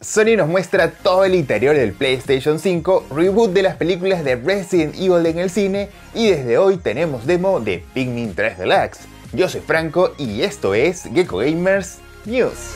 Sony nos muestra todo el interior del PlayStation 5, reboot de las películas de Resident Evil en el cine y desde hoy tenemos demo de Pikmin 3 Deluxe. Yo soy Franco y esto es Gecko Gamers News.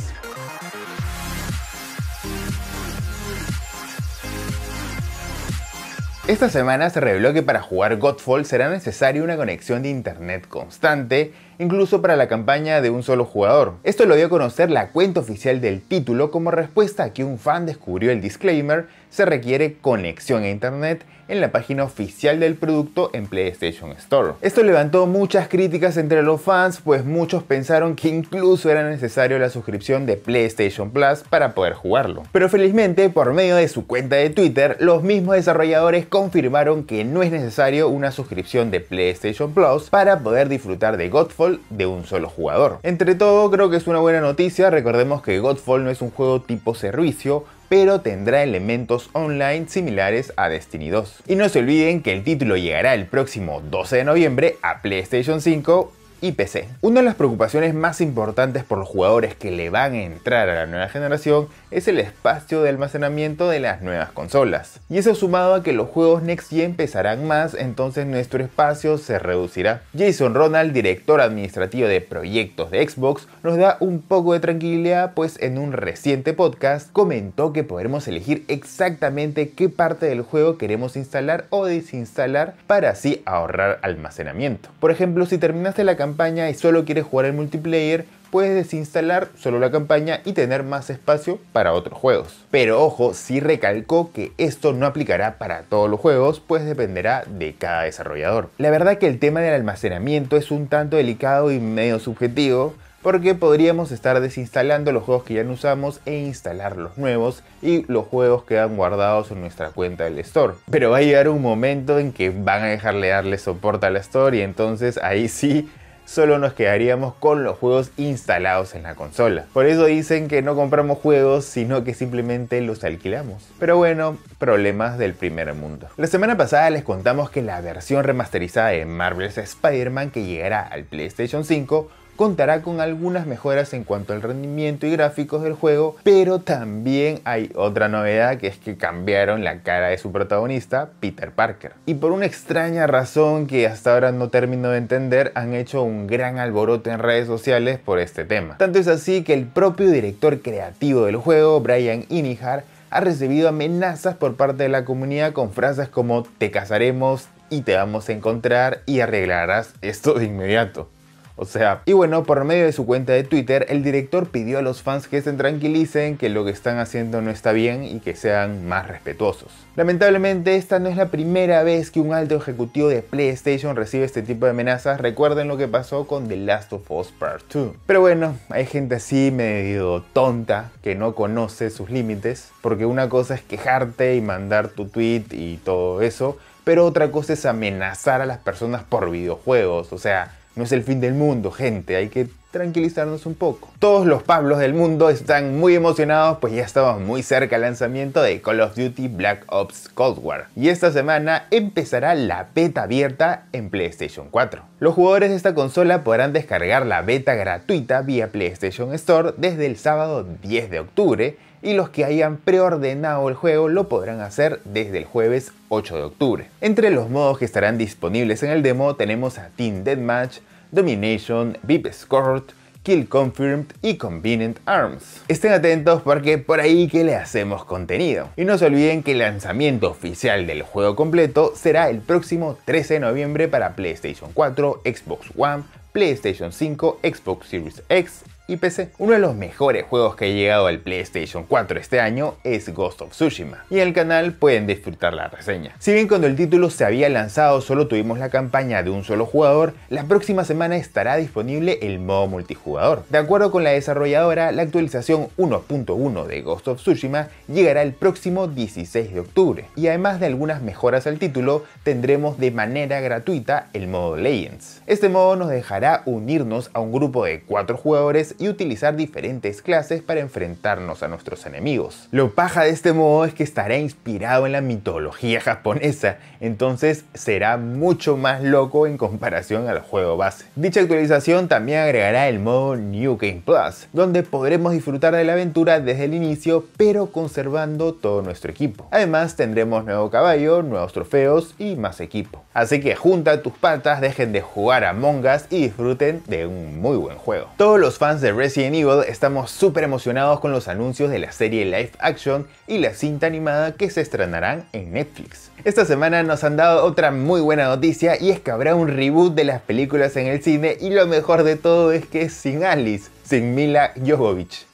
Esta semana se reveló que para jugar Godfall será necesaria una conexión de internet constante incluso para la campaña de un solo jugador. Esto lo dio a conocer la cuenta oficial del título como respuesta a que un fan descubrió el disclaimer se requiere conexión a internet en la página oficial del producto en PlayStation Store. Esto levantó muchas críticas entre los fans, pues muchos pensaron que incluso era necesario la suscripción de PlayStation Plus para poder jugarlo. Pero felizmente, por medio de su cuenta de Twitter, los mismos desarrolladores confirmaron que no es necesario una suscripción de PlayStation Plus para poder disfrutar de Godfall de un solo jugador. Entre todo, creo que es una buena noticia, recordemos que Godfall no es un juego tipo servicio, pero tendrá elementos online similares a Destiny 2. Y no se olviden que el título llegará el próximo 12 de noviembre a PlayStation 5 y PC. Una de las preocupaciones más importantes por los jugadores que le van a entrar a la nueva generación es el espacio de almacenamiento de las nuevas consolas. Y eso sumado a que los juegos Next Gen pesarán más, entonces nuestro espacio se reducirá. Jason Ronald, director administrativo de proyectos de Xbox, nos da un poco de tranquilidad, pues en un reciente podcast comentó que podremos elegir exactamente qué parte del juego queremos instalar o desinstalar para así ahorrar almacenamiento. Por ejemplo, si terminaste la campaña y solo quieres jugar el multiplayer, puedes desinstalar solo la campaña y tener más espacio para otros juegos. Pero ojo, si recalcó que esto no aplicará para todos los juegos, pues dependerá de cada desarrollador. La verdad que el tema del almacenamiento es un tanto delicado y medio subjetivo, porque podríamos estar desinstalando los juegos que ya no usamos e instalar los nuevos y los juegos quedan guardados en nuestra cuenta del store. Pero va a llegar un momento en que van a dejarle darle soporte a la store y entonces ahí sí solo nos quedaríamos con los juegos instalados en la consola. Por eso dicen que no compramos juegos, sino que simplemente los alquilamos. Pero bueno, problemas del primer mundo. La semana pasada les contamos que la versión remasterizada de Marvel's Spider-Man que llegará al PlayStation 5 contará con algunas mejoras en cuanto al rendimiento y gráficos del juego, pero también hay otra novedad que es que cambiaron la cara de su protagonista, Peter Parker. Y por una extraña razón que hasta ahora no termino de entender, han hecho un gran alboroto en redes sociales por este tema. Tanto es así que el propio director creativo del juego, Brian Inihar, ha recibido amenazas por parte de la comunidad con frases como te casaremos y te vamos a encontrar y arreglarás esto de inmediato. O sea, y bueno, por medio de su cuenta de Twitter, el director pidió a los fans que se tranquilicen, que lo que están haciendo no está bien y que sean más respetuosos. Lamentablemente, esta no es la primera vez que un alto ejecutivo de PlayStation recibe este tipo de amenazas. Recuerden lo que pasó con The Last of Us Part 2. Pero bueno, hay gente así medio tonta que no conoce sus límites, porque una cosa es quejarte y mandar tu tweet y todo eso, pero otra cosa es amenazar a las personas por videojuegos. O sea, no es el fin del mundo, gente, hay que tranquilizarnos un poco. Todos los Pablos del mundo están muy emocionados pues ya estamos muy cerca del lanzamiento de Call of Duty Black Ops Cold War y esta semana empezará la beta abierta en PlayStation 4. Los jugadores de esta consola podrán descargar la beta gratuita vía PlayStation Store desde el sábado 10 de octubre y los que hayan preordenado el juego lo podrán hacer desde el jueves 8 de octubre. Entre los modos que estarán disponibles en el demo tenemos a Team Deathmatch, Domination, VIP Escort, Kill Confirmed y Convenient Arms. Estén atentos porque por ahí que le hacemos contenido. Y no se olviden que el lanzamiento oficial del juego completo será el próximo 13 de noviembre para PlayStation 4, Xbox One, PlayStation 5, Xbox Series X, y PC. Uno de los mejores juegos que ha llegado al PlayStation 4 este año es Ghost of Tsushima, y en el canal pueden disfrutar la reseña. Si bien cuando el título se había lanzado solo tuvimos la campaña de un solo jugador, la próxima semana estará disponible el modo multijugador. De acuerdo con la desarrolladora, la actualización 1.1 de Ghost of Tsushima llegará el próximo 16 de octubre, y además de algunas mejoras al título, tendremos de manera gratuita el modo Legends. Este modo nos dejará unirnos a un grupo de 4 jugadores y utilizar diferentes clases para enfrentarnos a nuestros enemigos. Lo paja de este modo es que estará inspirado en la mitología japonesa, entonces será mucho más loco en comparación al juego base. Dicha actualización también agregará el modo New Game Plus, donde podremos disfrutar de la aventura desde el inicio pero conservando todo nuestro equipo. Además tendremos nuevo caballo, nuevos trofeos y más equipo. Así que junta tus patas, dejen de jugar a mongas y disfruten de un muy buen juego. Todos los fans de Resident Evil estamos súper emocionados con los anuncios de la serie live action y la cinta animada que se estrenarán en Netflix. Esta semana nos han dado otra muy buena noticia y es que habrá un reboot de las películas en el cine y lo mejor de todo es que sin Alice sin Mila Jovovich.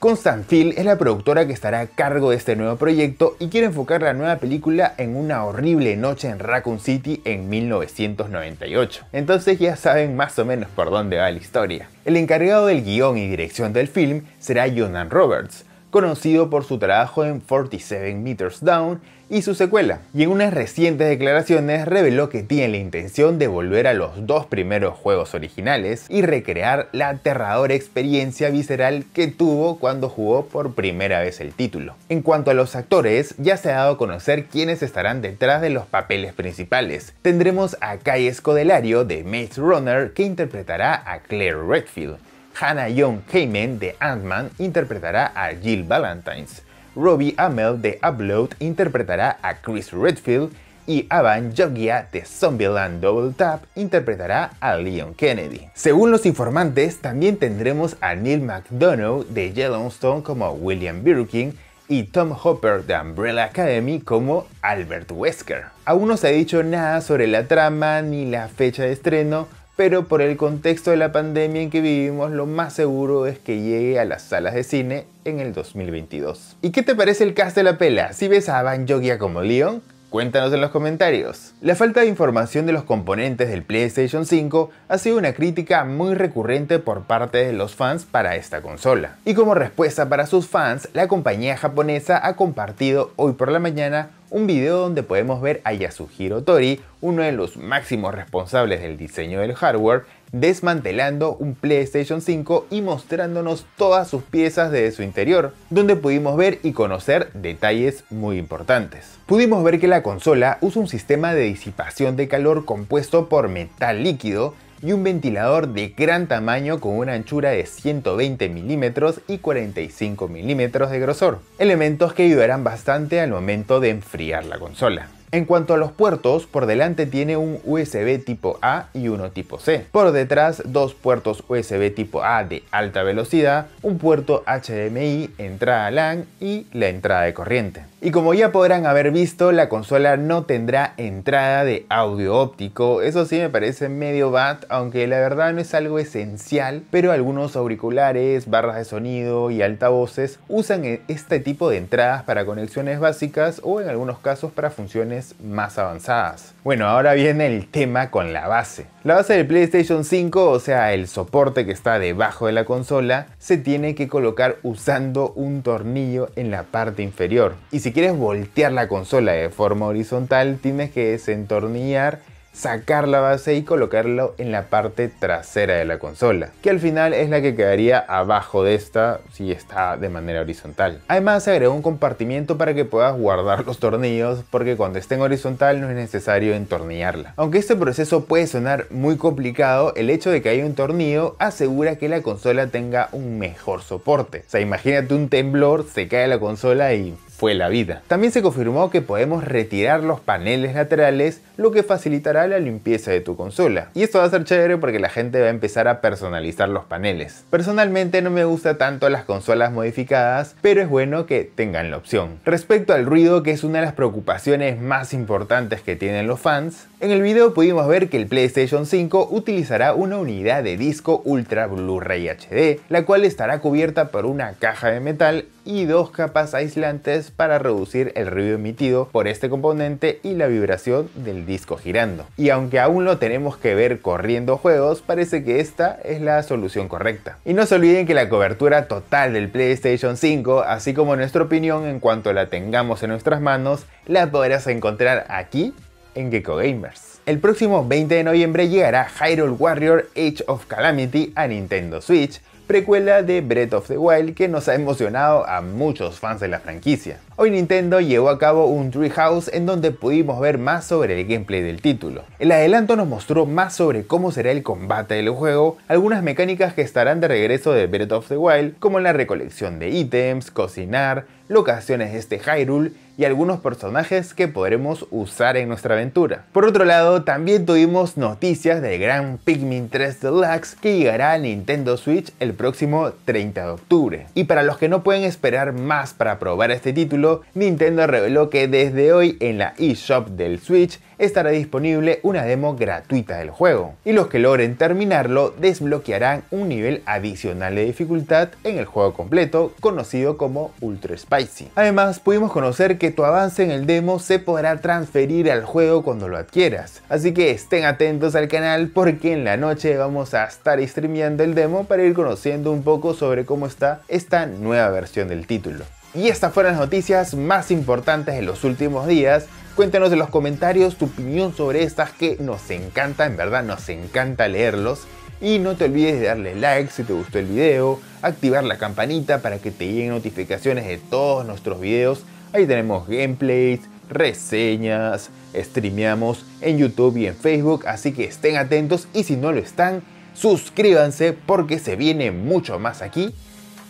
Phil es la productora que estará a cargo de este nuevo proyecto y quiere enfocar la nueva película en una horrible noche en Raccoon City en 1998. Entonces ya saben más o menos por dónde va la historia. El encargado del guión y dirección del film será Jonan Roberts, conocido por su trabajo en 47 Meters Down y su secuela, y en unas recientes declaraciones reveló que tiene la intención de volver a los dos primeros juegos originales y recrear la aterradora experiencia visceral que tuvo cuando jugó por primera vez el título. En cuanto a los actores, ya se ha dado a conocer quiénes estarán detrás de los papeles principales. Tendremos a Kai Scodelario de Maze Runner que interpretará a Claire Redfield, Hannah Young Heyman de Ant-Man interpretará a Jill Valentines, Robbie Amell de Upload interpretará a Chris Redfield y Avan Jogia de Zombieland Double Tap interpretará a Leon Kennedy. Según los informantes, también tendremos a Neil McDonough de Yellowstone como William Birkin y Tom Hopper de Umbrella Academy como Albert Wesker. Aún no se ha dicho nada sobre la trama ni la fecha de estreno, pero por el contexto de la pandemia en que vivimos, lo más seguro es que llegue a las salas de cine en el 2022. ¿Y qué te parece el cast de la pela? ¿Si ves a Van como Leon? Cuéntanos en los comentarios. La falta de información de los componentes del PlayStation 5 ha sido una crítica muy recurrente por parte de los fans para esta consola. Y como respuesta para sus fans, la compañía japonesa ha compartido hoy por la mañana un video donde podemos ver a Yasuhiro Tori, uno de los máximos responsables del diseño del hardware, desmantelando un PlayStation 5 y mostrándonos todas sus piezas desde su interior, donde pudimos ver y conocer detalles muy importantes. Pudimos ver que la consola usa un sistema de disipación de calor compuesto por metal líquido y un ventilador de gran tamaño con una anchura de 120 mm y 45 mm de grosor, elementos que ayudarán bastante al momento de enfriar la consola. En cuanto a los puertos, por delante tiene un USB tipo A y uno tipo C. Por detrás, dos puertos USB tipo A de alta velocidad, un puerto HDMI, entrada LAN y la entrada de corriente. Y como ya podrán haber visto, la consola no tendrá entrada de audio óptico, eso sí me parece medio bad, aunque la verdad no es algo esencial, pero algunos auriculares, barras de sonido y altavoces usan e-, este tipo de entradas para conexiones básicas o en algunos casos para funciones más avanzadas. Bueno, ahora viene el tema con la base. La base del PlayStation 5, o sea, el soporte que está debajo de la consola, se tiene que colocar usando un tornillo en la parte inferior. Y si quieres voltear la consola de forma horizontal, tienes que desentornillar sacar la base y colocarlo en la parte trasera de la consola, que al final es la que quedaría abajo de esta si está de manera horizontal. Además se agregó un compartimiento para que puedas guardar los tornillos porque cuando esté en horizontal no es necesario entornillarla. Aunque este proceso puede sonar muy complicado, el hecho de que haya un tornillo asegura que la consola tenga un mejor soporte. O sea, imagínate un temblor, se cae la consola y fue la vida. También se confirmó que podemos retirar los paneles laterales, lo que facilitará la limpieza de tu consola. Y esto va a ser chévere porque la gente va a empezar a personalizar los paneles. Personalmente no me gusta tanto las consolas modificadas, pero es bueno que tengan la opción. Respecto al ruido, que es una de las preocupaciones más importantes que tienen los fans, en el video pudimos ver que el PlayStation 5 utilizará una unidad de disco Ultra Blu-ray HD, la cual estará cubierta por una caja de metal y dos capas aislantes para reducir el ruido emitido por este componente y la vibración del disco girando. Y aunque aún lo tenemos que ver corriendo juegos, parece que esta es la solución correcta. Y no se olviden que la cobertura total del PlayStation 5, así como nuestra opinión en cuanto la tengamos en nuestras manos, la podrás encontrar aquí en Gecko Gamers. El próximo 20 de noviembre llegará Hyrule Warrior Age of Calamity a Nintendo Switch, precuela de Breath of the Wild que nos ha emocionado a muchos fans de la franquicia. Hoy Nintendo llevó a cabo un Treehouse en donde pudimos ver más sobre el gameplay del título. El adelanto nos mostró más sobre cómo será el combate del juego, algunas mecánicas que estarán de regreso de Breath of the Wild, como la recolección de ítems, cocinar, locaciones de este Hyrule y algunos personajes que podremos usar en nuestra aventura. Por otro lado, también tuvimos noticias del gran Pikmin 3 Deluxe que llegará a Nintendo Switch el próximo 30 de octubre. Y para los que no pueden esperar más para probar este título, Nintendo reveló que desde hoy en la eShop del Switch estará disponible una demo gratuita del juego, y los que logren terminarlo desbloquearán un nivel adicional de dificultad en el juego completo, conocido como Ultra Spicy. Además, pudimos conocer que tu avance en el demo se podrá transferir al juego cuando lo adquieras, así que estén atentos al canal porque en la noche vamos a estar streameando el demo para ir conociendo un poco sobre cómo está esta nueva versión del título. Y estas fueron las noticias más importantes de los últimos días. Cuéntanos en los comentarios tu opinión sobre estas que nos encanta, en verdad nos encanta leerlos. Y no te olvides de darle like si te gustó el video, activar la campanita para que te lleguen notificaciones de todos nuestros videos. Ahí tenemos gameplays, reseñas, streameamos en YouTube y en Facebook, así que estén atentos y si no lo están, suscríbanse porque se viene mucho más aquí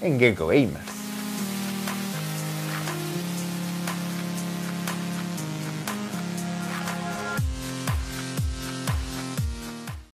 en Gecko Gamers.